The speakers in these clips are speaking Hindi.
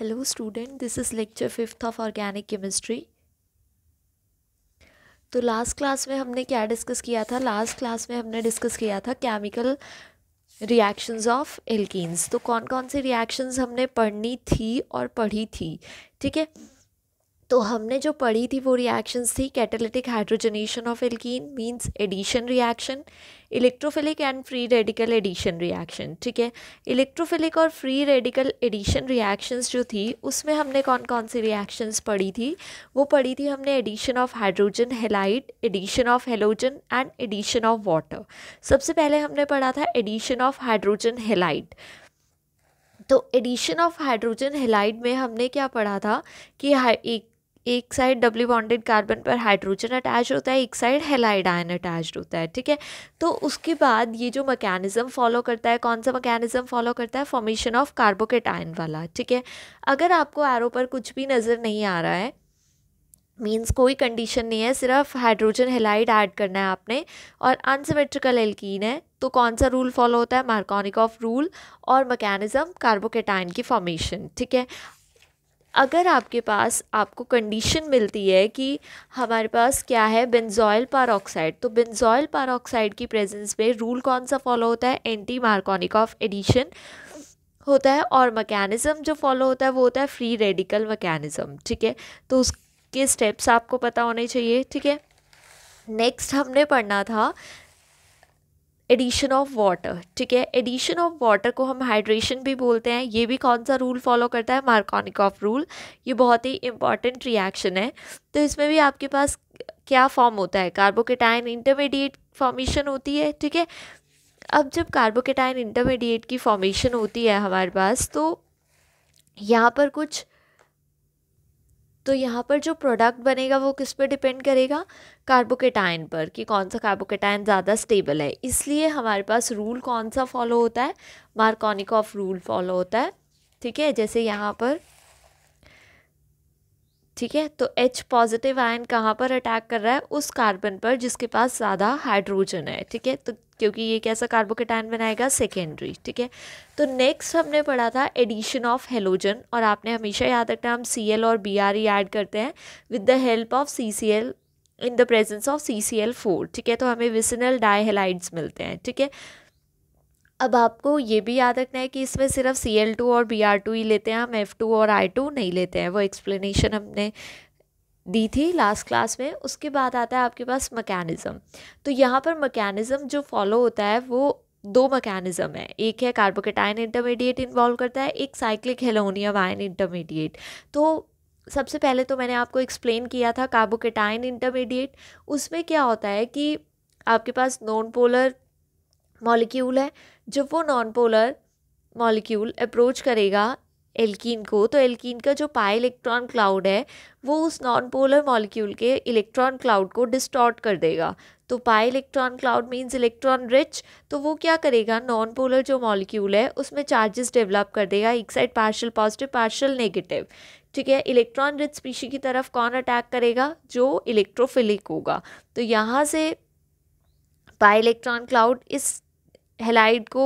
Hello student, this is lecture fifth of organic chemistry. तो लास्ट क्लास में हमने क्या डिस्कस किया था लास्ट क्लास में हमने डिस्कस किया था केमिकल रिएक्शंस ऑफ एल्किन्स तो कौन कौन सी रिएक्शंस हमने पढ़नी थी और पढ़ी थी ठीक है तो हमने जो पढ़ी थी वो रिएक्शंस थी catalytic hydrogenation of alkene means addition reaction electrophilic and free radical addition reaction ठीक है इलेक्ट्रोफिलिक और फ्री रेडिकल एडिशन रिएक्शंस जो थी उसमें हमने कौन कौन सी रिएक्शंस पढ़ी थी वो पढ़ी थी हमने addition of hydrogen halide addition of halogen and addition of water सबसे पहले हमने पढ़ा था एडिशन ऑफ हाइड्रोजन हेलाइट तो एडिशन ऑफ हाइड्रोजन हेलाइड में हमने क्या पढ़ा था कि एक एक साइड डबली बॉन्डेड कार्बन पर हाइड्रोजन अटैच होता है एक साइड हेलाइड आयन अटैच होता है ठीक है तो उसके बाद ये जो मैकेनिज्म फॉलो करता है कौन सा मैकेनिज्म फॉलो करता है फॉर्मेशन ऑफ कार्बोकेट आयन वाला ठीक है अगर आपको एरो पर कुछ भी नज़र नहीं आ रहा है मीन्स कोई कंडीशन नहीं है सिर्फ हाइड्रोजन हेलाइड ऐड करना है आपने और अनसिमेट्रिकल एल्कीन है तो कौन सा रूल फॉलो होता है मार्कोनिक ऑफ रूल और मकैनिज़म कार्बोकेटाइन की फॉर्मेशन ठीक है अगर आपके पास आपको कंडीशन मिलती है कि हमारे पास क्या है बेंजॉयल पारोक्साइड तो बेंजोइल पारोक्साइड की प्रेजेंस में रूल कौन सा फॉलो होता है एंटी मार्कोनिक ऑफ एडिशन होता है और मकैनिज़म जो फॉलो होता है वो होता है फ्री रेडिकल मैकेनिज़्म ठीक है तो उसके स्टेप्स आपको पता होने चाहिए ठीक है नेक्स्ट हमने पढ़ना था एडिशन ऑफ वाटर ठीक है एडिशन ऑफ वाटर को हम हाइड्रेशन भी बोलते हैं ये भी कौन सा रूल फॉलो करता है मार्कॉनिक ऑफ रूल ये बहुत ही इंपॉर्टेंट रिएक्शन है तो इसमें भी आपके पास क्या फॉर्म होता है कार्बोकेटाइन इंटरमीडिएट फॉर्मेशन होती है ठीक है अब जब कार्बोकेटाइन इंटरमीडिएट की फॉर्मेशन होती है हमारे पास तो यहाँ पर कुछ तो यहाँ पर जो प्रोडक्ट बनेगा वो किस पर डिपेंड करेगा कार्बोकेटाइन पर कि कौन सा कार्बोकेटाइन ज़्यादा स्टेबल है इसलिए हमारे पास रूल कौन सा फॉलो होता है मार्कोनिकॉफ रूल फॉलो होता है ठीक है जैसे यहाँ पर ठीक है तो एच पॉजिटिव आयन कहाँ पर अटैक कर रहा है उस कार्बन पर जिसके पास ज़्यादा हाइड्रोजन है ठीक है तो क्योंकि ये कैसा कार्बोकेटाइन बनाएगा सेकेंडरी ठीक है तो नेक्स्ट हमने पढ़ा था एडिशन ऑफ हेलोजन और आपने हमेशा याद रखना हम सी एल और बी आर ई ऐड करते हैं with the help of C C L in the presence of C C L four ठीक है तो हमें विसनल डाईहेलाइड्स मिलते हैं ठीक है अब आपको ये भी याद रखना है कि इसमें सिर्फ सी एल टू और बी आर टू ही लेते हैं हम एफ़ टू और आई टू नहीं लेते हैं वो एक्सप्लेनेशन हमने दी थी लास्ट क्लास में उसके बाद आता है आपके पास मकैनिज़म तो यहाँ पर मकैनिज़म जो फॉलो होता है वो दो मकैनिज़म है एक है कार्बोकेटाइन इंटरमीडिएट इन्वॉल्व करता है एक साइक्लिक हेलोनियम आयन इंटरमीडिएट तो सबसे पहले तो मैंने आपको एक्सप्लेन किया था कार्बोकेटाइन इंटरमीडिएट उसमें क्या होता है कि आपके पास नॉन पोलर मॉलिक्यूल है जब वो नॉन पोलर मॉलिक्यूल अप्रोच करेगा एल्कीन को तो एल्कीन का जो पाई इलेक्ट्रॉन क्लाउड है वो उस नॉन पोलर मॉलिक्यूल के इलेक्ट्रॉन क्लाउड को डिस्टॉर्ट कर देगा तो pi electron cloud means electron rich तो वो क्या करेगा नॉन पोलर जो मॉलिक्यूल है उसमें चार्जेस डेवलप कर देगा एक side partial positive partial negative ठीक है इलेक्ट्रॉन रिच स्पीशी की तरफ कौन अटैक करेगा जो इलेक्ट्रोफिलिक होगा तो यहाँ से पाई इलेक्ट्रॉन क्लाउड इस हेलाइड को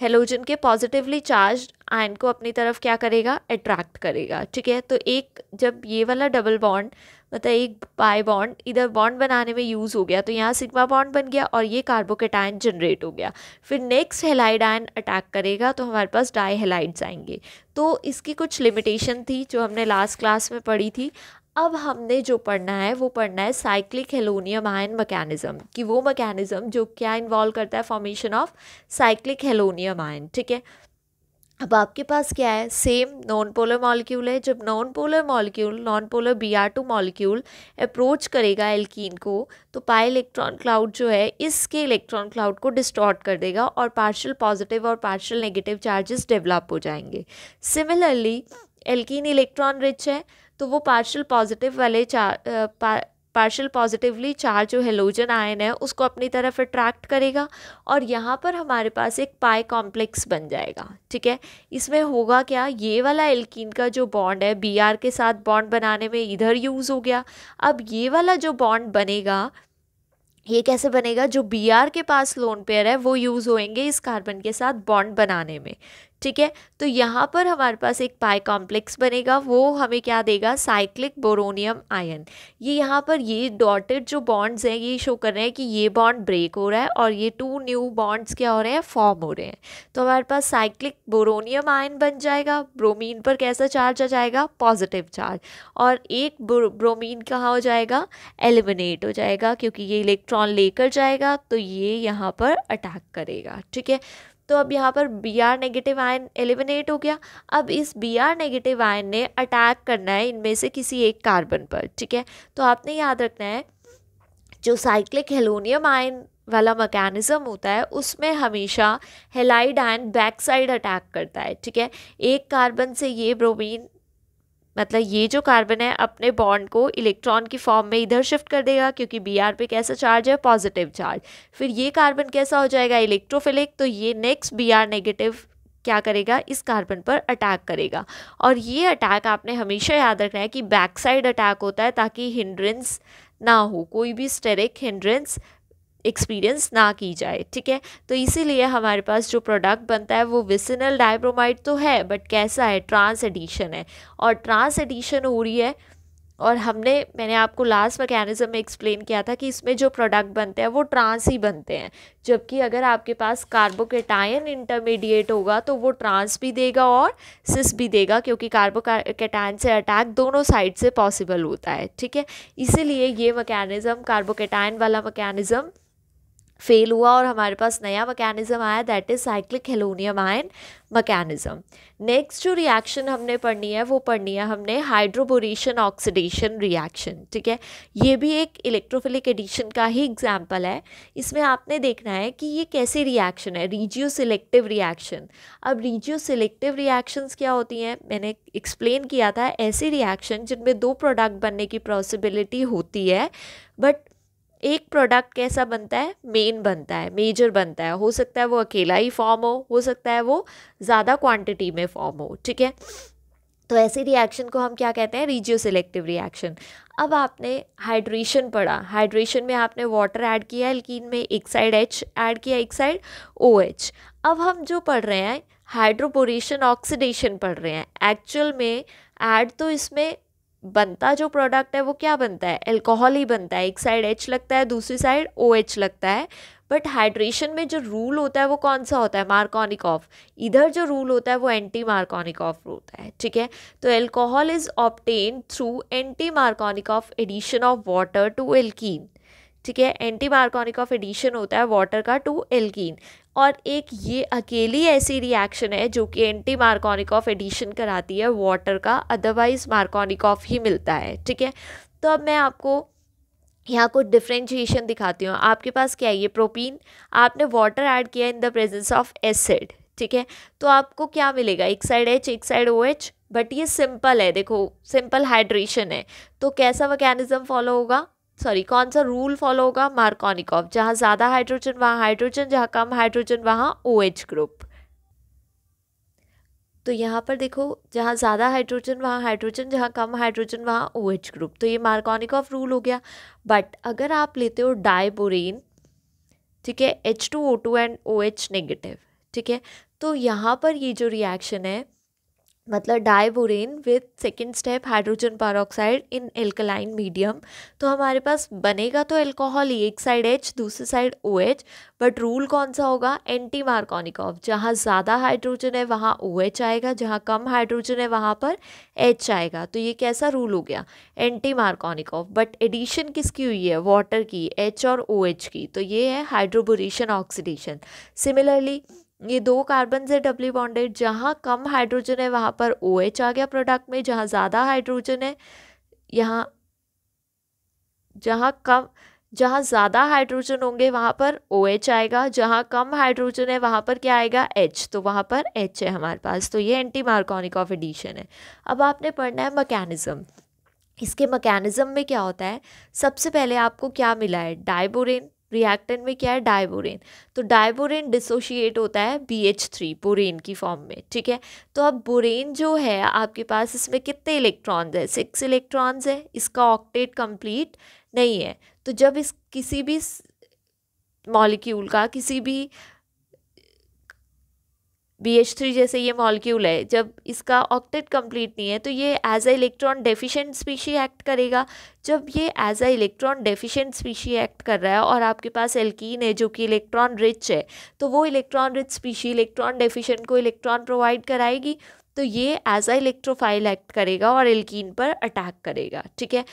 हेलोजन के पॉजिटिवली चार्ज आयन को अपनी तरफ क्या करेगा अट्रैक्ट करेगा ठीक है तो एक जब ये वाला डबल बॉन्ड मतलब एक बाय बॉन्ड इधर बॉन्ड बनाने में यूज़ हो गया तो यहाँ सिग्मा बॉन्ड बन गया और ये कार्बोकेटाइन जनरेट हो गया फिर नेक्स्ट हेलाइड आयन अटैक करेगा तो हमारे पास डाई हेलाइड्स आएंगे तो इसकी कुछ लिमिटेशन थी जो हमने लास्ट क्लास में पढ़ी थी अब हमने जो पढ़ना है वो पढ़ना है साइक्लिक हेलोनियम आयन मैकेनिज्म कि वो मैकेनिज्म जो क्या इन्वॉल्व करता है formation of cyclic halonium ion ठीक है अब आपके पास क्या है सेम नॉन पोलर मॉलिक्यूल है जब non polar molecule non polar B R two molecule approach करेगा एल्कीन को तो पाई इलेक्ट्रॉन क्लाउड जो है इसके इलेक्ट्रॉन क्लाउड को डिस्टॉर्ट कर देगा और पार्शियल पॉजिटिव और पार्शियल नेगेटिव चार्जेस डेवलप हो जाएंगे सिमिलरली एल्कीन इलेक्ट्रॉन रिच है तो वो पार्शल पॉजिटिव वाले चार पार्शल पॉजिटिवली चार जो हेलोजन आयन है उसको अपनी तरफ अट्रैक्ट करेगा और यहाँ पर हमारे पास एक पाई कॉम्प्लेक्स बन जाएगा ठीक है इसमें होगा क्या ये वाला एल्कीन का जो बॉन्ड है बी के साथ बॉन्ड बनाने में इधर यूज़ हो गया अब ये वाला जो बॉन्ड बनेगा ये कैसे बनेगा जो बी के पास लोन पेयर है वो यूज़ होएंगे इस कार्बन के साथ बॉन्ड बनाने में ठीक है तो यहाँ पर हमारे पास एक पाई कॉम्प्लेक्स बनेगा वो हमें क्या देगा साइक्लिक बोरोनियम आयन ये यहाँ पर ये डॉटेड जो बॉन्ड्स हैं ये शो कर रहे हैं कि ये बॉन्ड ब्रेक हो रहा है और ये टू न्यू बॉन्ड्स क्या हो रहे हैं फॉर्म हो रहे हैं तो हमारे पास साइक्लिक बोरोनियम आयन बन जाएगा ब्रोमीन पर कैसा चार्ज आ जाएगा पॉजिटिव चार्ज और एक ब्रोमीन कहाँ हो जाएगा एलिमिनेट हो जाएगा क्योंकि ये इलेक्ट्रॉन लेकर जाएगा तो ये यहाँ पर अटैक करेगा ठीक है तो अब यहाँ पर B R negative ion eliminate हो गया अब इस बी आर नेगेटिव आयन ने अटैक करना है इनमें से किसी एक कार्बन पर ठीक है तो आपने याद रखना है जो साइक्लिक हेलोनियम आयन वाला मकैनिज़म होता है उसमें हमेशा halide ion back side attack करता है ठीक है एक कार्बन से ये ब्रोमीन मतलब ये जो कार्बन है अपने बॉन्ड को इलेक्ट्रॉन की फॉर्म में इधर शिफ्ट कर देगा क्योंकि बी आर पे कैसा चार्ज है पॉजिटिव चार्ज फिर ये कार्बन कैसा हो जाएगा इलेक्ट्रोफिलिक तो ये नेक्स्ट बी आर नेगेटिव क्या करेगा इस कार्बन पर अटैक करेगा और ये अटैक आपने हमेशा याद रखना है कि बैक साइड अटैक होता है ताकि हिंड्रेंस ना हो कोई भी स्टेरिक हिंड्रेंस एक्सपीरियंस ना की जाए ठीक है तो इसीलिए हमारे पास जो प्रोडक्ट बनता है वो विसिनल डायब्रोमाइड तो है बट कैसा है ट्रांस एडिशन है और ट्रांस एडिशन हो रही है और हमने मैंने आपको लास्ट मैकेनिज्म में एक्सप्लेन किया था कि इसमें जो प्रोडक्ट बनते हैं वो ट्रांस ही बनते हैं जबकि अगर आपके पास कार्बोकेटायन इंटरमीडिएट होगा तो वो ट्रांस भी देगा और सिस भी देगा क्योंकि कार्बोकेटायन से अटैक दोनों साइड से पॉसिबल होता है ठीक है इसीलिए ये मकैनिज़म कार्बोकेटायन वाला मकैनिज़म फेल हुआ और हमारे पास नया मैकेनिज़्म आया that is cyclic halonium ion mechanism next जो रिएक्शन हमने पढ़नी है वो पढ़नी है हमने हाइड्रोबोरेशन ऑक्सीडेशन रिएक्शन ठीक है ये भी एक इलेक्ट्रोफिलिक एडिशन का ही एग्जाम्पल है इसमें आपने देखना है कि ये कैसी रिएक्शन है रीजियो सिलेक्टिव रिएक्शन अब रीजियो सिलेक्टिव रिएक्शंस क्या होती हैं मैंने एक्सप्लेन किया था ऐसी रिएक्शन जिनमें दो प्रोडक्ट बनने की पॉसिबिलिटी होती है बट एक प्रोडक्ट कैसा बनता है मेन बनता है मेजर बनता है हो सकता है वो अकेला ही फॉर्म हो हो सकता है वो ज़्यादा क्वांटिटी में फॉर्म हो ठीक है तो ऐसे रिएक्शन को हम क्या कहते हैं रीजियो सिलेक्टिव रिएक्शन अब आपने हाइड्रेशन पढ़ा हाइड्रेशन में आपने वाटर ऐड किया एल्कीन में एक साइड एच ऐड किया एक साइड ओ एच अब हम जो पढ़ रहे हैं हाइड्रोपोरेशन ऑक्सीडेशन पढ़ रहे हैं एक्चुअल में ऐड तो इसमें बनता जो प्रोडक्ट है वो क्या बनता है एल्कोहल ही बनता है एक साइड एच लगता है दूसरी साइड ओ एच लगता है बट हाइड्रेशन में जो रूल होता है वो कौन सा होता है ऑफ़ इधर जो रूल होता है वो एंटी ऑफ होता है ठीक है तो alcohol is obtain through anti of addition of water to alkene ठीक है एंटी मार्कोनिक ऑफ एडिशन होता है वाटर का टू एल्कीन और एक ये अकेली ऐसी रिएक्शन है जो कि एंटी मार्कोनिकॉफ एडिशन कराती है वाटर का अदरवाइज़ मार्कोनिकॉफ ही मिलता है ठीक है तो अब मैं आपको यहाँ कुछ डिफ्रेंशिएशन दिखाती हूँ आपके पास क्या है ये प्रोपीन आपने वाटर ऐड किया in the presence of acid ठीक है तो आपको क्या मिलेगा एक साइड एच एक साइड ओ एच बट ये सिंपल है देखो सिंपल हाइड्रेशन है तो कैसा मैकेनिज़्म फॉलो होगा सॉरी कौन सा रूल फॉलो होगा मार्कोनिकॉफ जहाँ ज़्यादा हाइड्रोजन वहाँ हाइड्रोजन जहाँ कम हाइड्रोजन वहाँ ओ एच ग्रुप तो यहाँ पर देखो जहाँ ज़्यादा हाइड्रोजन वहाँ हाइड्रोजन जहाँ कम हाइड्रोजन वहाँ ओ एच ग्रुप तो ये मार्कोनिकॉफ रूल हो गया बट अगर आप लेते हो डायबोरेन ठीक है H two O two and O H negative ठीक है तो यहाँ पर ये जो रिएक्शन है मतलब diborane with second step hydrogen peroxide in alkaline medium तो हमारे पास बनेगा तो एल्कोहल ही एक साइड एच दूसरी साइड ओ एच बट रूल कौन सा होगा एंटी ऑफ जहाँ ज़्यादा हाइड्रोजन है वहाँ ओ एच आएगा जहाँ कम हाइड्रोजन है वहाँ पर एच आएगा तो ये कैसा रूल हो गया एंटी ऑफ बट एडिशन किसकी हुई है वाटर की एच और ओ OH की तो ये है हाइड्रोबोरेशन ऑक्सीडेशन सिमिलरली ये दो कार्बन से डबली बॉन्डेड जहाँ कम हाइड्रोजन है वहाँ पर ओ OH आ गया प्रोडक्ट में जहाँ ज़्यादा हाइड्रोजन है यहाँ जहाँ कम जहाँ ज़्यादा हाइड्रोजन होंगे वहाँ पर ओ OH आएगा जहाँ कम हाइड्रोजन है वहाँ पर क्या आएगा एच तो वहाँ पर एच है हमारे पास तो ये एंटी मार्कोनिक ऑफ एडिशन है अब आपने पढ़ना है मकैनिज़्म इसके मकैनिज़्म में क्या होता है सबसे पहले आपको क्या मिला है डाइबोरिन रिएक्टेंट में क्या है डायबोरेन तो डायबोरेन डिसोशिएट होता है बी एच थ्री बोरेन की फॉर्म में ठीक है तो अब बोरेन जो है आपके पास इसमें कितने इलेक्ट्रॉन्स है सिक्स इलेक्ट्रॉन्स है इसका ऑक्टेट कंप्लीट नहीं है तो जब इस किसी भी मॉलिक्यूल का किसी भी बी एच थ्री जैसे ये मॉलिक्यूल है जब इसका ऑक्टेट कंप्लीट नहीं है तो ये as a electron deficient species act करेगा जब ये as a electron deficient species act कर रहा है और आपके पास एल्कीन है जो कि इलेक्ट्रॉन रिच है तो वो electron rich species electron deficient को इलेक्ट्रॉन प्रोवाइड कराएगी तो ये एज अ इलेक्ट्रोफाइल एक्ट करेगा और एल्कीन पर अटैक करेगा ठीक है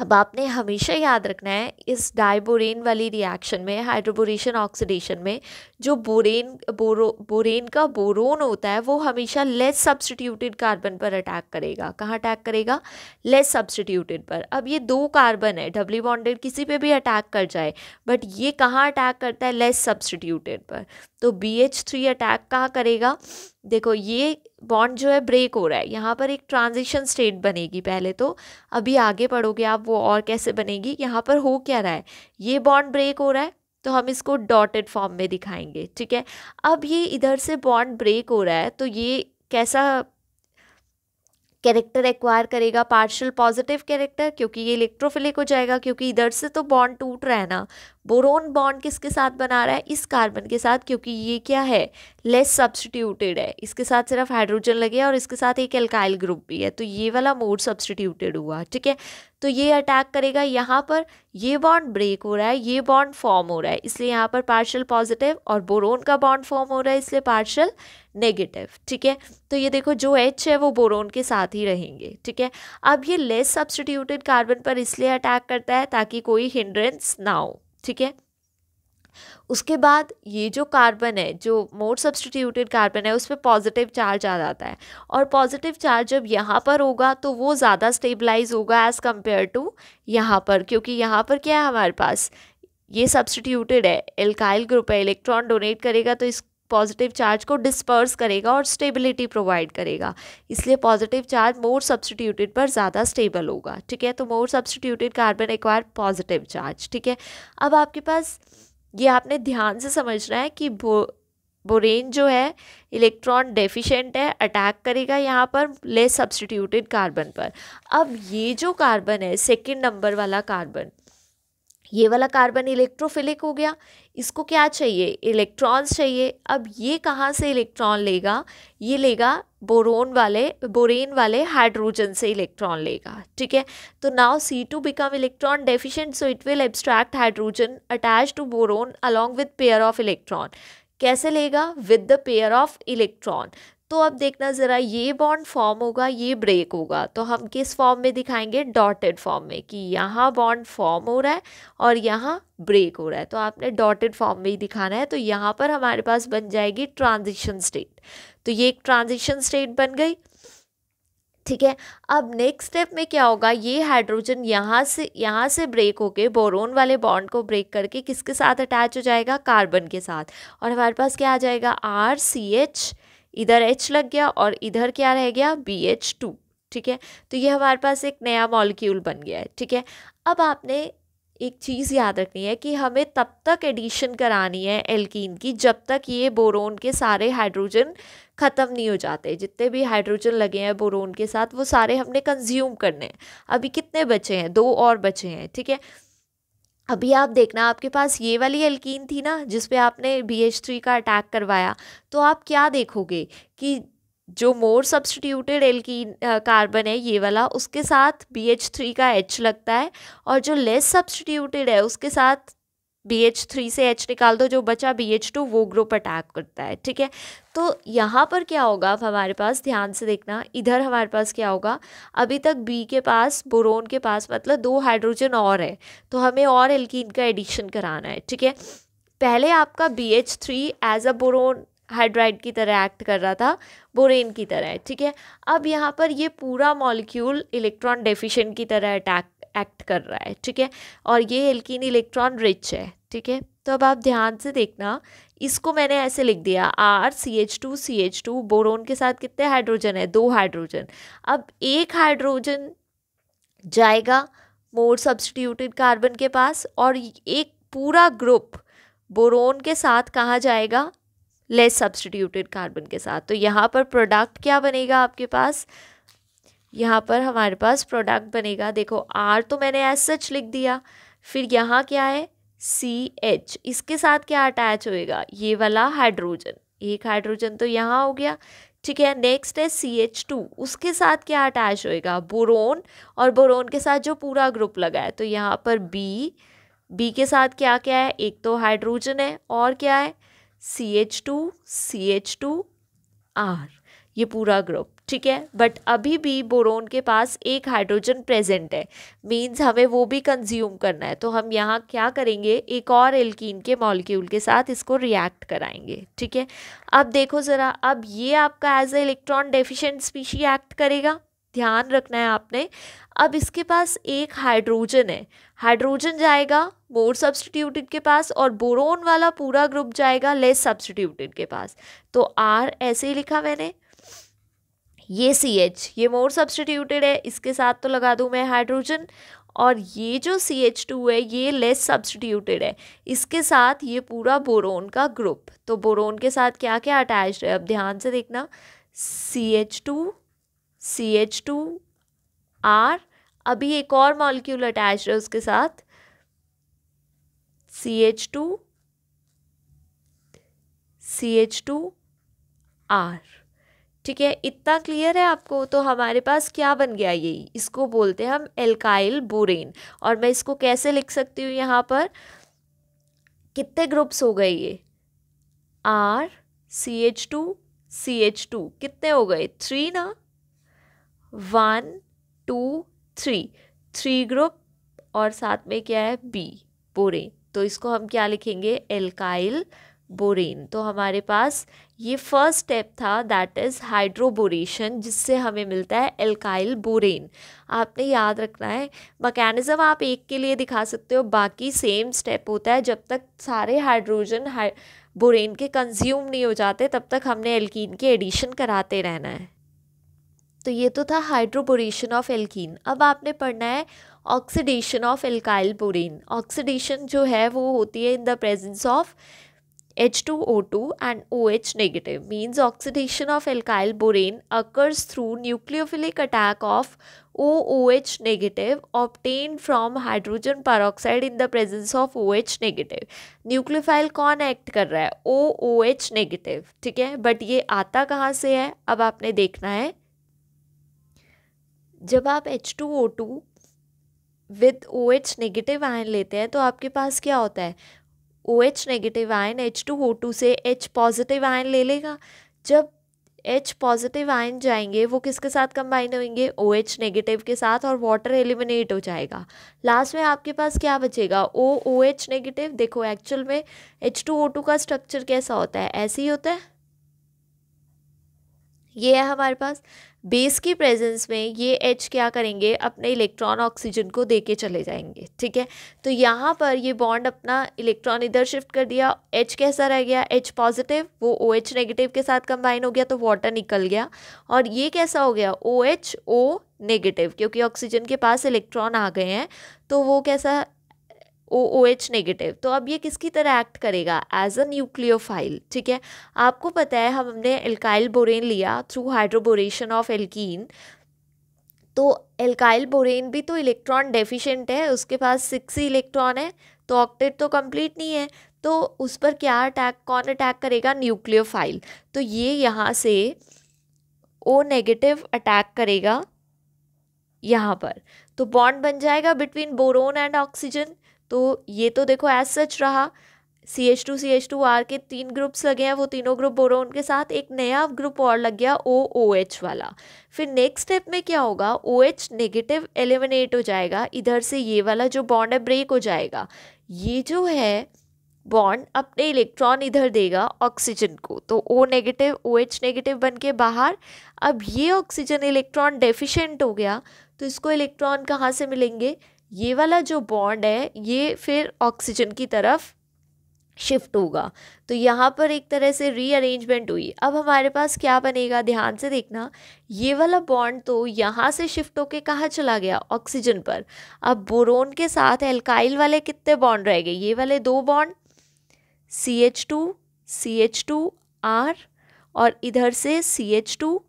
अब आपने हमेशा याद रखना है इस डाइबोरेन वाली रिएक्शन में हाइड्रोबोरेशन ऑक्सीडेशन में जो बोरेन बोरो बोरेन का बोरोन होता है वो हमेशा लेस सब्सटीट्यूटेड कार्बन पर अटैक करेगा कहाँ अटैक करेगा लेस सब्सटीट्यूटेड पर अब ये दो कार्बन है डबली बॉन्डेड किसी पे भी अटैक कर जाए बट ये कहाँ अटैक करता है लेस सब्सटीट्यूटेड पर तो बी एच थ्री अटैक कहाँ करेगा देखो ये बॉन्ड जो है ब्रेक हो रहा है यहाँ पर एक ट्रांजिशन स्टेट बनेगी पहले तो अभी आगे पढ़ोगे आप वो और कैसे बनेगी यहाँ पर हो क्या रहा है ये बॉन्ड ब्रेक हो रहा है तो हम इसको डॉटेड फॉर्म में दिखाएंगे ठीक है अब ये इधर से बॉन्ड ब्रेक हो रहा है तो ये कैसा कैरेक्टर एक्वायर करेगा पार्शल पॉजिटिव कैरेक्टर क्योंकि ये इलेक्ट्रोफिलिक हो जाएगा क्योंकि इधर से तो बॉन्ड टूट रहा है ना बोरोन बॉन्ड किसके साथ बना रहा है इस कार्बन के साथ क्योंकि ये क्या है लेस सब्सटीट्यूटेड है इसके साथ सिर्फ हाइड्रोजन लगे और इसके साथ एक एल्काइल ग्रुप भी है तो ये वाला मोड सब्सटीट्यूटेड हुआ ठीक है तो ये अटैक करेगा यहाँ पर ये बॉन्ड ब्रेक हो रहा है ये बॉन्ड फॉर्म हो रहा है इसलिए यहाँ पर पार्शल पॉजिटिव और बोरोन का बॉन्ड फॉर्म हो रहा है इसलिए पार्शल नेगेटिव ठीक है तो ये देखो जो एच है वो बोरोन के साथ ही रहेंगे ठीक है अब ये लेस सब्सटीट्यूटेड कार्बन पर इसलिए अटैक करता है ताकि कोई हिंड्रेंस ना हो ठीक है उसके बाद ये जो कार्बन है जो मोर सब्सटीट्यूटेड कार्बन है उस पर पॉजिटिव चार्ज आ जाता है और पॉजिटिव चार्ज जब यहाँ पर होगा तो वो ज़्यादा स्टेबलाइज होगा एज़ कम्पेयर टू यहाँ पर क्योंकि यहाँ पर क्या है हमारे पास ये सब्सटीट्यूटेड है एल्काइल ग्रुप है इलेक्ट्रॉन डोनेट करेगा तो इस पॉजिटिव चार्ज को डिस्पर्स करेगा और स्टेबिलिटी प्रोवाइड करेगा इसलिए पॉजिटिव चार्ज मोर सब्सटीट्यूटेड पर ज़्यादा स्टेबल होगा ठीक है तो more substituted carbon acquire positive charge ठीक है अब आपके पास ये आपने ध्यान से समझना है कि बो बोरेन जो है इलेक्ट्रॉन डेफिशिएंट है अटैक करेगा यहाँ पर लेस सब्सटीट्यूटेड कार्बन पर अब ये जो कार्बन है सेकेंड नंबर वाला कार्बन ये वाला कार्बन इलेक्ट्रोफिलिक हो गया इसको क्या चाहिए इलेक्ट्रॉन्स चाहिए अब ये कहाँ से इलेक्ट्रॉन लेगा ये लेगा बोरोन वाले बोरेन वाले हाइड्रोजन से इलेक्ट्रॉन लेगा ठीक है तो now C two become electron deficient so it will abstract hydrogen attach to boron along with pair of electron कैसे लेगा with the pair of electron तो अब देखना ज़रा ये बॉन्ड फॉर्म होगा ये ब्रेक होगा तो हम किस फॉर्म में दिखाएंगे डॉटेड फॉर्म में कि यहाँ बॉन्ड फॉर्म हो रहा है और यहाँ ब्रेक हो रहा है तो आपने डॉटेड फॉर्म में ही दिखाना है तो यहाँ पर हमारे पास बन जाएगी ट्रांजिशन स्टेट तो ये एक ट्रांजिशन स्टेट बन गई ठीक है अब नेक्स्ट स्टेप में क्या होगा ये हाइड्रोजन यहाँ से यहाँ से ब्रेक होके बोरोन वाले बॉन्ड को ब्रेक करके किसके साथ अटैच हो जाएगा कार्बन के साथ और हमारे पास क्या आ जाएगा आर सी एच इधर एच लग गया और इधर क्या रह गया बी एच टू ठीक है तो ये हमारे पास एक नया मॉलिक्यूल बन गया है ठीक है अब आपने एक चीज़ याद रखनी है कि हमें तब तक एडिशन करानी है एल्कीन की जब तक ये बोरोन के सारे हाइड्रोजन ख़त्म नहीं हो जाते जितने भी हाइड्रोजन लगे हैं बोरोन के साथ वो सारे हमने कंज्यूम करने हैं अभी कितने बचे हैं दो और बचे हैं ठीक है थीके? अभी आप देखना आपके पास ये वाली एल्कीन थी ना जिस पे आपने बी एच थ्री का अटैक करवाया तो आप क्या देखोगे कि जो मोर सब्सटीट्यूटेड एल्कीन कार्बन है ये वाला उसके साथ बी एच थ्री का एच लगता है और जो लेस सब्सटीट्यूटेड है उसके साथ बी एच थ्री से एच निकाल दो जो बचा बी एच टू वो ग्रुप अटैक करता है ठीक है तो यहाँ पर क्या होगा अब हमारे पास ध्यान से देखना इधर हमारे पास क्या होगा अभी तक बी के पास बोरोन के पास मतलब दो हाइड्रोजन और है तो हमें और एल्कीन का एडिशन कराना है ठीक है पहले आपका B H three as a boron hydride की तरह एक्ट कर रहा था बोरेन की तरह ठीक है अब यहाँ पर ये पूरा मॉलिक्यूल इलेक्ट्रॉन डेफिशिएंट की तरह अटैक एक्ट कर रहा है ठीक है और ये एल्किन इलेक्ट्रॉन रिच है ठीक है तो अब आप ध्यान से देखना इसको मैंने ऐसे लिख दिया R C H two C H two boron के साथ कितने हाइड्रोजन है दो हाइड्रोजन अब एक हाइड्रोजन जाएगा मोर सब्सटीट्यूटेड कार्बन के पास और एक पूरा ग्रुप बोरोन के साथ कहाँ जाएगा लेस सब्सटीट्यूटेड कार्बन के साथ तो यहाँ पर प्रोडक्ट क्या बनेगा आपके पास यहाँ पर हमारे पास प्रोडक्ट बनेगा देखो आर तो मैंने एस सच लिख दिया फिर यहाँ क्या है सी एच इसके साथ क्या अटैच होएगा ये वाला हाइड्रोजन एक हाइड्रोजन तो यहाँ हो गया ठीक है नेक्स्ट है सी एच टू उसके साथ क्या अटैच होएगा बोरोन और बोरोन के साथ जो पूरा ग्रुप लगा है तो यहाँ पर बी बी के साथ क्या क्या है एक तो हाइड्रोजन है और क्या है C H two C H two R ये पूरा ग्रुप ठीक है बट अभी भी बोरोन के पास एक हाइड्रोजन प्रेजेंट है मीन्स हमें वो भी कंज्यूम करना है तो हम यहाँ क्या करेंगे एक और एल्कीन के मॉलिक्यूल के साथ इसको रिएक्ट कराएंगे ठीक है अब देखो ज़रा अब ये आपका as a electron deficient species act करेगा ध्यान रखना है आपने अब इसके पास एक हाइड्रोजन है हाइड्रोजन जाएगा मोर सब्सटीट्यूटेड के पास और बोरोन वाला पूरा ग्रुप जाएगा लेस सब्सटीट्यूटेड के पास तो आर ऐसे ही लिखा मैंने ये सी एच ये मोर सब्सटीट्यूटेड है इसके साथ तो लगा दूँ मैं हाइड्रोजन और ये जो सी एच टू है ये लेस सब्सटीट्यूटेड है इसके साथ ये पूरा बोरोन का ग्रुप तो बोरोन के साथ क्या क्या अटैच है अब ध्यान से देखना C H two C H two R अभी एक और मॉलिक्यूल अटैच है उसके साथ C H two C H two R ठीक है इतना क्लियर है आपको तो हमारे पास क्या बन गया यही इसको बोलते हैं हम एल्काइल बोरेन और मैं इसको कैसे लिख सकती हूँ यहाँ पर कितने ग्रुप्स हो गए ये R C H two C H two कितने हो गए थ्री ना one two three three group और साथ में क्या है बी बोरेन तो इसको हम क्या लिखेंगे एल्काइल बोरेन तो हमारे पास ये फर्स्ट स्टेप था दैट इज़ हाइड्रोबोरेशन जिससे हमें मिलता है एल्काइल बोरेन आपने याद रखना है मकैनिज़म आप एक के लिए दिखा सकते हो बाकी सेम स्टेप होता है जब तक सारे हाइड्रोजन हाइ बोरेन के कंज्यूम नहीं हो जाते तब तक हमने एल्कीन के एडिशन कराते रहना है तो ये तो था हाइड्रोबोरेशन ऑफ एल्कीन अब आपने पढ़ना है oxidation of alkyl borane oxidation जो है वो होती है in the presence of H2O2 and OH negative means oxidation of alkyl borane occurs through nucleophilic attack of OOH negative obtained from hydrogen peroxide in the presence of OH negative. Nucleophile कौन act कर रहा है OOH negative ठीक है but ये आता कहाँ से है अब आपने देखना है जब आप H2O2 with OH negative ion लेते हैं तो आपके पास क्या होता है O H negative ion H two O two से एच पॉजिटिव आयन ले लेगा जब एच पॉजिटिव आयन जाएंगे वो किसके साथ कंबाइन होंगे ओ एच नेगेटिव के साथ और वाटर एलिमिनेट हो जाएगा लास्ट में आपके पास क्या बचेगा ओ ओ एच नेगेटिव देखो एक्चुअल में एच टू ओ टू का स्ट्रक्चर कैसा होता है ऐसे ही होता है ये है हमारे पास बेस की प्रेजेंस में ये एच क्या करेंगे अपने इलेक्ट्रॉन ऑक्सीजन को दे के चले जाएंगे ठीक है तो यहाँ पर ये बॉन्ड अपना इलेक्ट्रॉन इधर शिफ्ट कर दिया एच कैसा रह गया एच पॉजिटिव वो ओ OH एच नेगेटिव के साथ कंबाइन हो गया तो वाटर निकल गया और ये कैसा हो गया ओ एच ओ नेगेटिव क्योंकि ऑक्सीजन के पास इलेक्ट्रॉन आ गए हैं तो वो कैसा ओ ओ एच नेगेटिव तो अब ये किसकी तरह एक्ट करेगा एज अ न्यूक्लियोफाइल ठीक है आपको पता है हम हमने एल्काइल बोरेन लिया थ्रू हाइड्रोबोरेशन ऑफ एल्कीन तो एल्काइल बोरेन भी तो इलेक्ट्रॉन डेफिशिएंट है उसके पास सिक्स ही इलेक्ट्रॉन है तो ऑक्टेट तो कंप्लीट नहीं है तो उस पर क्या अटैक कौन अटैक करेगा न्यूक्लियोफाइल तो ये यहाँ से ओ नेगेटिव अटैक करेगा यहाँ पर तो बॉन्ड बन जाएगा बिटवीन बोरोन एंड ऑक्सीजन तो ये तो देखो एज सच रहा C H two C H two R के तीन ग्रुप्स लगे हैं वो तीनों ग्रुप बोरो उनके साथ एक नया ग्रुप और लग गया ओ ओ एच वाला फिर नेक्स्ट स्टेप में क्या होगा ओ एच नेगेटिव एलिमिनेट हो जाएगा इधर से ये वाला जो बॉन्ड है ब्रेक हो जाएगा ये जो है बॉन्ड अपने इलेक्ट्रॉन इधर देगा ऑक्सीजन को तो O negative O H negative बन के बाहर अब ये ऑक्सीजन इलेक्ट्रॉन डेफिशेंट हो गया तो इसको इलेक्ट्रॉन कहाँ से मिलेंगे ये वाला जो बॉन्ड है ये फिर ऑक्सीजन की तरफ शिफ्ट होगा तो यहाँ पर एक तरह से रीअरेंजमेंट हुई अब हमारे पास क्या बनेगा ध्यान से देखना ये वाला बॉन्ड तो यहाँ से शिफ्ट होके कहाँ चला गया ऑक्सीजन पर अब बोरोन के साथ एल्काइल वाले कितने बॉन्ड रह गए ये वाले दो bond C H two C H two R और इधर से C H two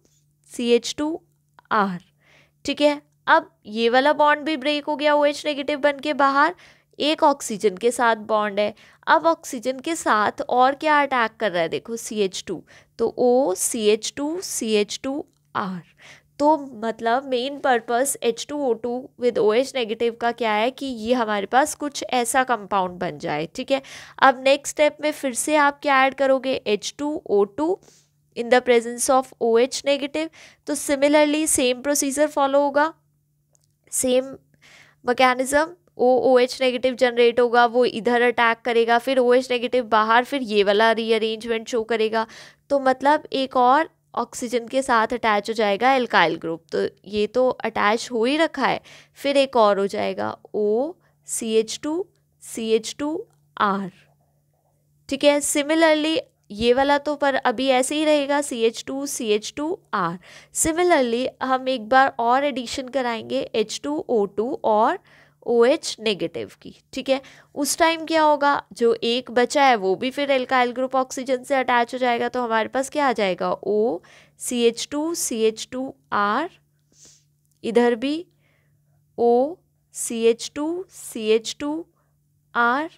C H two R ठीक है अब ये वाला बॉन्ड भी ब्रेक हो गया ओ एच नेगेटिव बन के बाहर एक ऑक्सीजन के साथ बॉन्ड है अब ऑक्सीजन के साथ और क्या अटैक कर रहा है देखो सी एच टू तो O C H two C H two R तो मतलब main purpose H two O two with O H negative का क्या है कि ये हमारे पास कुछ ऐसा कंपाउंड बन जाए ठीक है अब नेक्स्ट स्टेप में फिर से आप क्या ऐड करोगे H two O two in the presence of O H negative तो सिमिलरली सेम प्रोसीजर फॉलो होगा सेम मकैनिज़म वो ओ एच नेगेटिव जनरेट होगा वो इधर अटैक करेगा फिर ओ एच नेगेटिव बाहर फिर ये वाला रीअरेंजमेंट शो करेगा तो मतलब एक और ऑक्सीजन के साथ अटैच हो जाएगा एल्काइल ग्रुप तो ये तो अटैच हो ही रखा है फिर एक और हो जाएगा O C H two C H two R ठीक है सिमिलरली ये वाला तो पर अभी ऐसे ही रहेगा C H two C H two R similarly हम एक बार और एडिशन कराएंगे एच टू ओ टू और ओ एच नेगेटिव की ठीक है उस टाइम क्या होगा जो एक बचा है वो भी फिर एल्काइल ग्रुप ऑक्सीजन से अटैच हो जाएगा तो हमारे पास क्या आ जाएगा O C H two C H two R इधर भी O C H two C H two R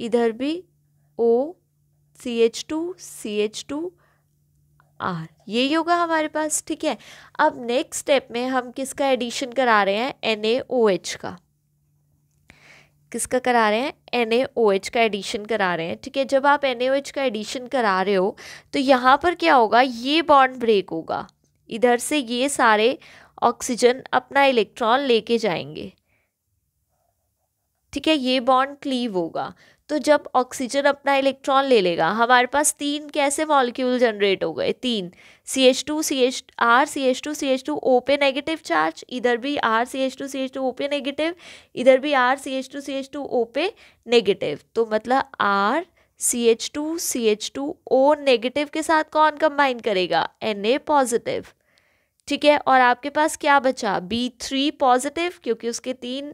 इधर भी O C H two C H two R यही होगा हमारे पास ठीक है अब नेक्स्ट स्टेप में हम किसका एडिशन करा रहे हैं एन ए ओ एच का किसका करा रहे हैं एन ए ओ एच का एडिशन करा रहे हैं ठीक है जब आप एन ए ओ एच का एडिशन करा रहे हो तो यहाँ पर क्या होगा ये बॉन्ड ब्रेक होगा इधर से ये सारे ऑक्सीजन अपना इलेक्ट्रॉन लेके जाएंगे ठीक है ये बॉन्ड क्लीव होगा तो जब ऑक्सीजन अपना इलेक्ट्रॉन ले लेगा हमारे पास तीन कैसे मॉलिक्यूल जनरेट हो गए तीन C H two C H R C H two C H two O पे नेगेटिव चार्ज इधर भी R C H two C H two O पे नेगेटिव इधर भी R C H two C H two O पे नेगेटिव तो मतलब R C H two C H two O negative के साथ कौन कंबाइन करेगा एन ए पॉजिटिव ठीक है और आपके पास क्या बचा बी थ्री पॉजिटिव क्योंकि उसके तीन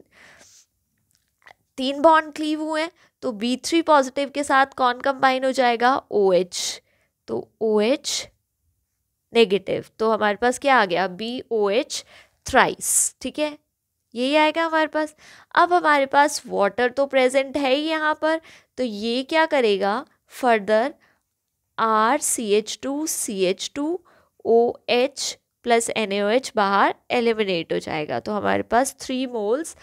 तीन बॉन्ड क्लीव हुए हैं तो बी थ्री पॉजिटिव के साथ कौन कंबाइन हो जाएगा ओ OH. एच तो ओ एच नेगेटिव तो हमारे पास क्या आ गया बी ओ एच थ्राइस ठीक है यही आएगा हमारे पास अब हमारे पास वाटर तो प्रेजेंट है ही यहाँ पर तो ये क्या करेगा further R C H two C H two O H plus N O H बाहर एलिमिनेट हो जाएगा तो हमारे पास थ्री मोल्स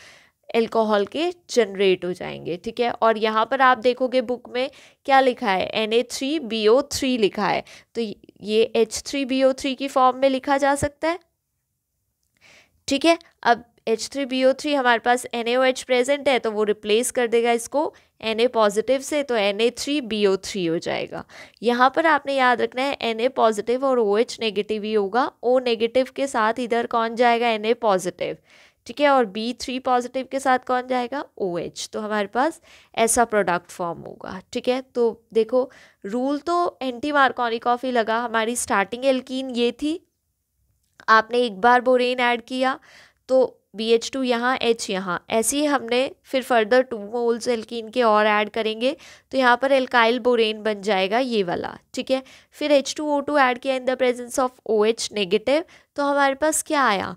एल्कोहल के जनरेट हो जाएंगे ठीक है और यहाँ पर आप देखोगे बुक में क्या लिखा है N A three B O three लिखा है तो ये H three B O three की फॉर्म में लिखा जा सकता है ठीक है अब H three B O three हमारे पास N A O H present है तो वो रिप्लेस कर देगा इसको एन ए पॉजिटिव से तो N A three B O three हो जाएगा यहाँ पर आपने याद रखना है एन ए पॉजिटिव और ओ एच नेगेटिव ही होगा ओ नेगेटिव के साथ इधर कौन जाएगा एन ए पॉजिटिव ठीक है और बी थ्री पॉजिटिव के साथ कौन जाएगा ओ OH, एच तो हमारे पास ऐसा प्रोडक्ट फॉर्म होगा ठीक है तो देखो रूल तो एंटी ऑफ ही लगा हमारी स्टार्टिंग एल्कीन ये थी आपने एक बार बोरेन ऐड किया तो बी एच टू यहाँ एच यहाँ ऐसे ही हमने फिर फर्दर टू मोल्स एल्कीन के और ऐड करेंगे तो यहाँ पर एल्काइल बोरेन बन जाएगा ये वाला ठीक है फिर H two O two add किया in the presence of O H negative तो हमारे पास क्या आया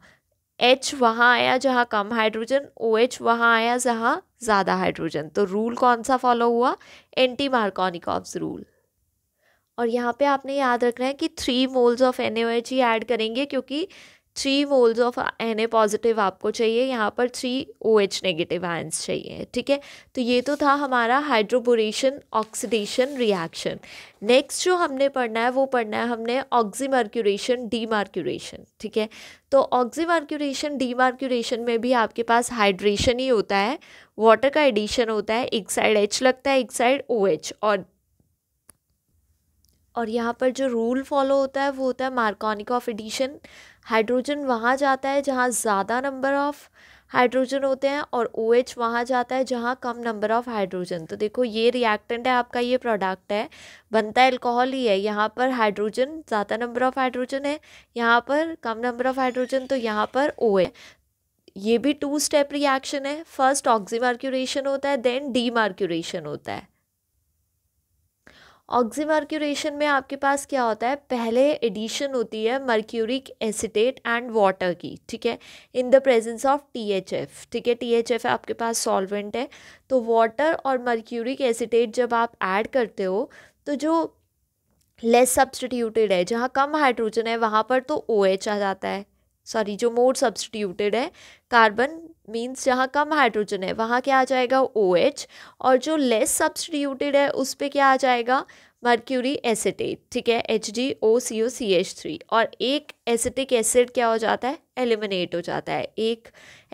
एच वहाँ आया जहाँ कम हाइड्रोजन ओ एच वहाँ आया जहाँ ज़्यादा हाइड्रोजन तो रूल कौन सा फॉलो हुआ एंटी मार्कोनिकॉफ्स रूल और यहाँ पे आपने याद रखना है कि थ्री मोल्स ऑफ एन ही ऐड करेंगे क्योंकि three moles of N A positive आपको चाहिए यहाँ पर three O H negative ions चाहिए ठीक है तो ये तो था हमारा हाइड्रोबोरेशन ऑक्सीडेशन रिएक्शन नेक्स्ट जो हमने पढ़ना है वो पढ़ना है हमने डी मार्क्यूरेशन ठीक है तो डी डीमार्क्यूरेशन में भी आपके पास हाइड्रेशन ही होता है वाटर का एडिशन होता है एक साइड एच लगता है एक साइड ओ एच और और यहाँ पर जो रूल फॉलो होता है वो होता है मार्कॉनिक ऑफ एडिशन हाइड्रोजन वहाँ जाता है जहाँ ज़्यादा नंबर ऑफ़ हाइड्रोजन होते हैं और ओ OH एच वहाँ जाता है जहाँ कम नंबर ऑफ़ हाइड्रोजन तो देखो ये रिएक्टेंट है आपका ये प्रोडक्ट है बनता एल्कोहल ही है यहाँ पर हाइड्रोजन ज़्यादा नंबर ऑफ़ हाइड्रोजन है यहाँ पर कम नंबर ऑफ़ हाइड्रोजन तो यहाँ पर ओ है ये भी टू स्टेप रिएक्शन है फर्स्ट ऑक्सीमार्क्यूरेशन होता है देन डीमार्क्यूरेशन होता है ऑक्सी मर्क्यूरेशन में आपके पास क्या होता है पहले एडिशन होती है मर्क्यूरिक एसिटेट एंड वाटर की ठीक है in the presence of T H F ठीक है टी एच एफ आपके पास सॉल्वेंट है तो वाटर और मर्क्यूरिक एसिटेट जब आप ऐड करते हो तो जो लेस सब्सटीट्यूटेड है जहाँ कम हाइड्रोजन है वहाँ पर तो ओ OH एच आ जाता है सॉरी जो मोर सब्सटीट्यूटेड है कार्बन मीन्स जहाँ कम हाइड्रोजन है वहाँ क्या आ जाएगा ओ OH, और जो लेस सब्सटीट्यूटेड है उस पर क्या आ जाएगा मर्क्यूरी एसिटेट ठीक है H D O C O C H three और एक एसिटिक एसिड क्या हो जाता है एलिमिनेट हो जाता है एक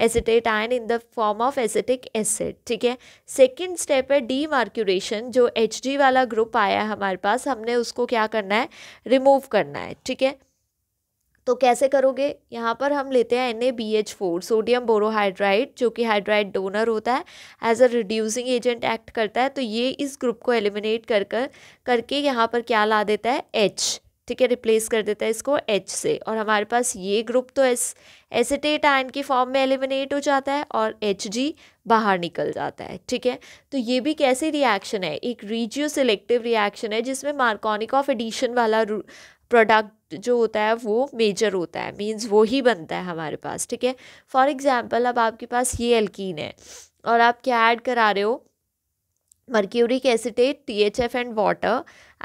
acetate ion in the form of acetic acid ठीक है सेकेंड स्टेप है डी मार्क्यूरेशन जो एच डी वाला ग्रुप आया है हमारे पास हमने उसको क्या करना है रिमूव करना है ठीक है तो कैसे करोगे यहाँ पर हम लेते हैं N A B H four sodium borohydride जो कि हाइड्राइड डोनर होता है as a reducing agent act करता है तो ये इस ग्रुप को एलिमिनेट कर कर करके यहाँ पर क्या ला देता है एच ठीक है रिप्लेस कर देता है इसको एच से और हमारे पास ये ग्रुप तो एस एसिटेट आयन के फॉर्म में एलिमिनेट हो जाता है और एच जी बाहर निकल जाता है ठीक है तो ये भी कैसी रिएक्शन है एक रीजियो सिलेक्टिव रिएक्शन है जिसमें मार्कोनिक ऑफ एडिशन वाला प्रोडक्ट जो होता है वो मेजर होता है मींस वो ही बनता है हमारे पास ठीक है फॉर एग्ज़ाम्पल अब आपके पास ये एल्कीन है और आप क्या ऐड करा रहे हो and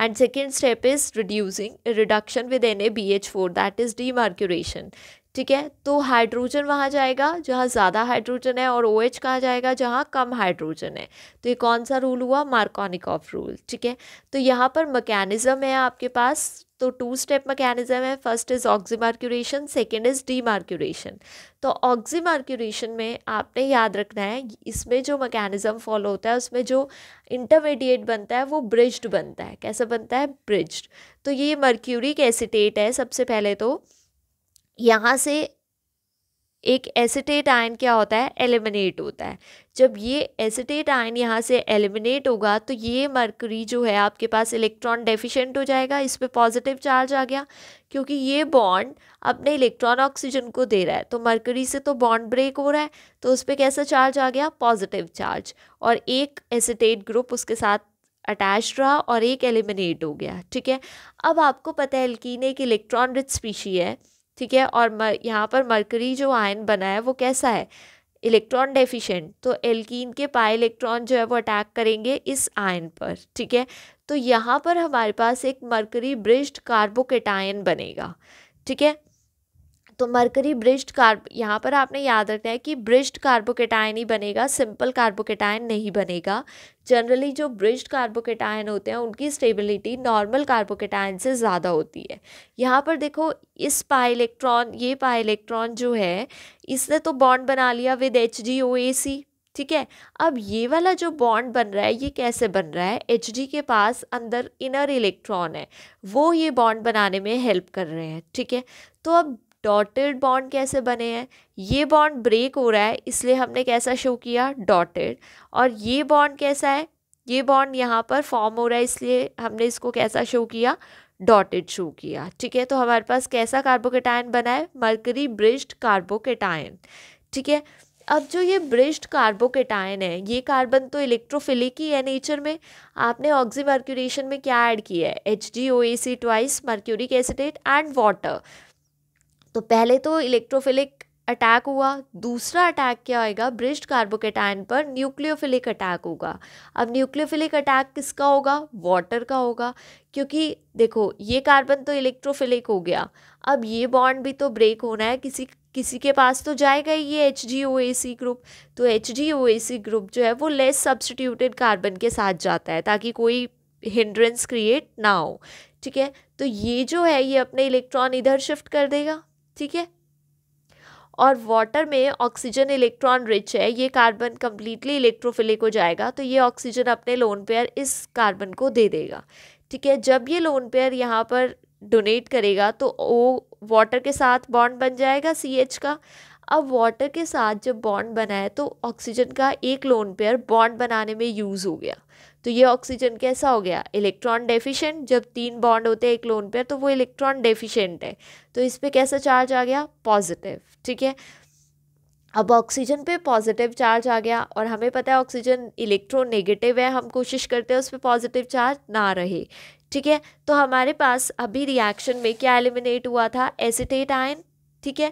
and second step is reducing reduction with N A B H four that is D demercuration ठीक है तो हाइड्रोजन वहाँ जाएगा जहाँ ज़्यादा हाइड्रोजन है और ओ एच कहाँ जाएगा जहाँ कम हाइड्रोजन है तो ये कौन सा रूल हुआ मार्कोनिकॉफ रूल ठीक है तो यहाँ पर मकैनिज़म है आपके पास तो टू स्टेप मैकेनिज्म है first is oxymercuration second is demercuration तो ऑक्सीमार्क्यूरेशन में आपने याद रखना है इसमें जो मैकेनिज़्म फॉलो होता है उसमें जो इंटरमीडिएट बनता है वो ब्रिज्ड बनता है कैसा बनता है ब्रिज्ड तो ये मर्क्यूरिक एसिटेट है सबसे पहले तो यहाँ से एक एसिटेट आयन क्या होता है एलिमिनेट होता है जब ये एसिटेट आयन यहाँ से एलिमिनेट होगा तो ये मरकरी जो है आपके पास इलेक्ट्रॉन डेफिशिएंट हो जाएगा इस पर पॉजिटिव चार्ज आ गया क्योंकि ये बॉन्ड अपने इलेक्ट्रॉन ऑक्सीजन को दे रहा है तो मरकरी से तो बॉन्ड ब्रेक हो रहा है तो उस पर कैसा चार्ज आ गया पॉजिटिव चार्ज और एक एसिटेट ग्रुप उसके साथ अटैच रहा और एक एलिमिनेट हो गया ठीक है अब आपको पता है एल्कीन एक इलेक्ट्रॉन रिच स्पीशी है ठीक है और म यहाँ पर मरकरी जो आयन बना है वो कैसा है इलेक्ट्रॉन डेफिशिएंट तो एल्कीन के पाए इलेक्ट्रॉन जो है वो अटैक करेंगे इस आयन पर ठीक है तो यहाँ पर हमारे पास एक मरकरी ब्रिज्ड कार्बोकेटायन बनेगा ठीक है तो मरकरी ब्रिज्ड कार्ब यहाँ पर आपने याद रखना है कि ब्रिज्ड कार्बोकेटायन ही बनेगा सिंपल कार्बोकेटायन नहीं बनेगा जनरली जो ब्रिज कार्बोकेटायन होते हैं उनकी स्टेबिलिटी नॉर्मल कार्बोकेटायन से ज़्यादा होती है यहाँ पर देखो इस पा इलेक्ट्रॉन ये पा इलेक्ट्रॉन जो है इसने तो बॉन्ड बना लिया with H G O A सी ठीक है अब ये वाला जो बॉन्ड बन रहा है ये कैसे बन रहा है एच डी के पास अंदर इनर इलेक्ट्रॉन है वो ये बॉन्ड बनाने में हेल्प कर रहे हैं ठीक है तो अब डॉटेड बॉन्ड कैसे बने हैं ये बॉन्ड ब्रेक हो रहा है इसलिए हमने कैसा शो किया डॉटेड और ये बॉन्ड कैसा है ये बॉन्ड यहाँ पर फॉर्म हो रहा है इसलिए हमने इसको कैसा शो किया डॉटेड शो किया ठीक है तो हमारे पास कैसा कार्बोकेटायन बना है मर्करी ब्रिज्ड कार्बोकेटायन ठीक है अब जो ये ब्रिज्ड कार्बोकेटायन है ये कार्बन तो इलेक्ट्रोफिलिक ही है नेचर में आपने ऑक्सी मर्क्यूरेशन में क्या ऐड किया है H D O A C twice mercuric acetate and water तो पहले तो इलेक्ट्रोफिलिक अटैक हुआ दूसरा अटैक क्या होगा ब्रिस्ट कार्बोकेटाइन पर न्यूक्लियोफिलिक अटैक होगा अब न्यूक्लियोफिलिक अटैक किसका होगा वाटर का होगा क्योंकि देखो ये कार्बन तो इलेक्ट्रोफिलिक हो गया अब ये बॉन्ड भी तो ब्रेक होना है किसी किसी के पास तो जाएगा ही ये H G O A C group तो H G O A C group जो है वो लेस सब्सटीट्यूटेड कार्बन के साथ जाता है ताकि कोई हिंड्रेंस क्रिएट ना हो ठीक है तो ये जो है ये अपने इलेक्ट्रॉन इधर शिफ्ट कर देगा ठीक है और वाटर में ऑक्सीजन इलेक्ट्रॉन रिच है ये कार्बन कम्प्लीटली इलेक्ट्रोफिलिक हो जाएगा तो ये ऑक्सीजन अपने लोन पेयर इस कार्बन को दे देगा ठीक है जब ये लोन पेयर यहाँ पर डोनेट करेगा तो वो वाटर के साथ बॉन्ड बन जाएगा सी एच का अब वाटर के साथ जब बॉन्ड बनाए तो ऑक्सीजन का एक लोन पेयर बॉन्ड बनाने में यूज़ हो गया तो ये ऑक्सीजन कैसा हो गया इलेक्ट्रॉन डेफिशिएंट जब तीन बॉन्ड होते हैं एक लोन पर तो वो इलेक्ट्रॉन डेफिशिएंट है तो इस पर कैसा चार्ज आ गया पॉजिटिव ठीक है अब ऑक्सीजन पे पॉजिटिव चार्ज आ गया और हमें पता है ऑक्सीजन नेगेटिव है हम कोशिश करते हैं उस पर पॉजिटिव चार्ज ना रहे ठीक है तो हमारे पास अभी रिएक्शन में क्या एलिमिनेट हुआ था एसिटेट आयन ठीक है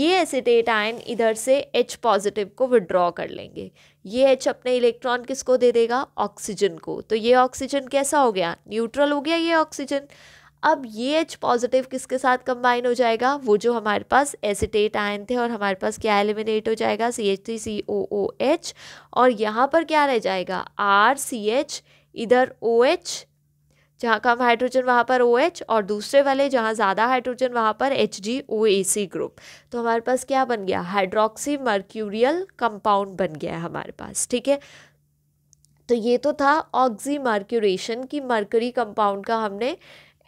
ये एसिटेट आयन इधर से एच पॉजिटिव को विड्रॉ कर लेंगे ये एच अपने इलेक्ट्रॉन किसको दे देगा ऑक्सीजन को तो ये ऑक्सीजन कैसा हो गया न्यूट्रल हो गया ये ऑक्सीजन अब ये एच पॉजिटिव किसके साथ कंबाइन हो जाएगा वो जो हमारे पास एसिटेट आयन थे और हमारे पास क्या एलिमिनेट हो जाएगा C H three C O O H और यहाँ पर क्या रह जाएगा आर सी एच इधर ओ OH, एच जहाँ कम हाइड्रोजन वहाँ पर ओ OH और दूसरे वाले जहाँ ज़्यादा हाइड्रोजन वहाँ पर H G O A C group तो हमारे पास क्या बन गया हाइड्रोक्सी मर्क्यूरियल कंपाउंड बन गया है हमारे पास ठीक है तो ये तो था ऑक्जी मर्क्यूरेशन की मर्करी कंपाउंड का हमने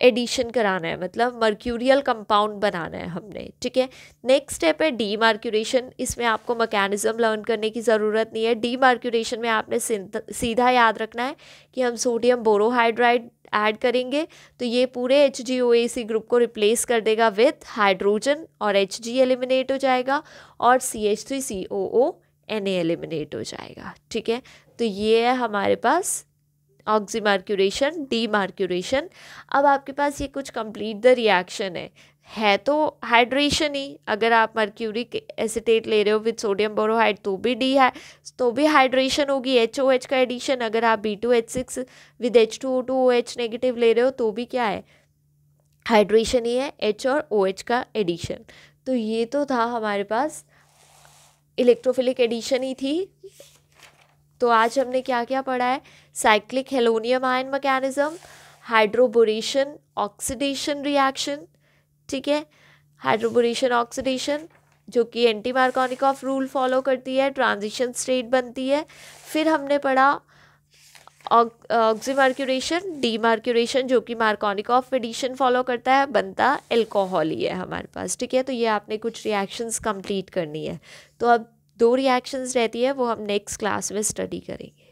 एडिशन कराना है मतलब मर्क्यूरियल कंपाउंड बनाना है हमने ठीक है नेक्स्ट स्टेप है डी मार्क्यूरेशन इसमें आपको मैकेनिज्म लर्न करने की ज़रूरत नहीं है डी मार्क्यूरेशन में आपने सीधा याद रखना है कि हम सोडियम बोरोहाइड्राइड ऐड करेंगे तो ये पूरे H O A C group को रिप्लेस कर देगा विथ हाइड्रोजन और एच एलिमिनेट हो जाएगा और C H three C O O N eliminate हो जाएगा ठीक है तो ये है हमारे पास ऑक्सी मार्क्यूरेशन डी मार्क्यूरेशन अब आपके पास ये कुछ कंप्लीट द रिएक्शन है है तो हाइड्रेशन ही अगर आप मर्क्यूरिक एसिटेट ले रहे हो विद सोडियम बोरोहाइड तो भी डी है तो भी हाइड्रेशन होगी एच ओ एच का एडिशन अगर आप B two H six with H two O two O H negative ले रहे हो तो भी क्या है हाइड्रेशन ही है एच और ओ एच का एडिशन तो ये तो था हमारे पास इलेक्ट्रोफिलिक एडिशन ही थी तो आज हमने क्या क्या पढ़ा है cyclic halonium ion mechanism hydroboration oxidation reaction ठीक है हाइड्रोबोरेशन ऑक्सीडेशन जो कि एंटी ऑफ रूल फॉलो करती है ट्रांजिशन स्टेट बनती है फिर हमने पढ़ा ऑक्सीमार्क्यूरेशन मार्क्यूरेशन जो कि ऑफ एडिशन फॉलो करता है बनता एल्कोहल ही है हमारे पास ठीक है तो ये आपने कुछ रिएक्शंस कंप्लीट करनी है तो अब दो रिएक्शंस रहती है वो हम नेक्स्ट क्लास में स्टडी करेंगे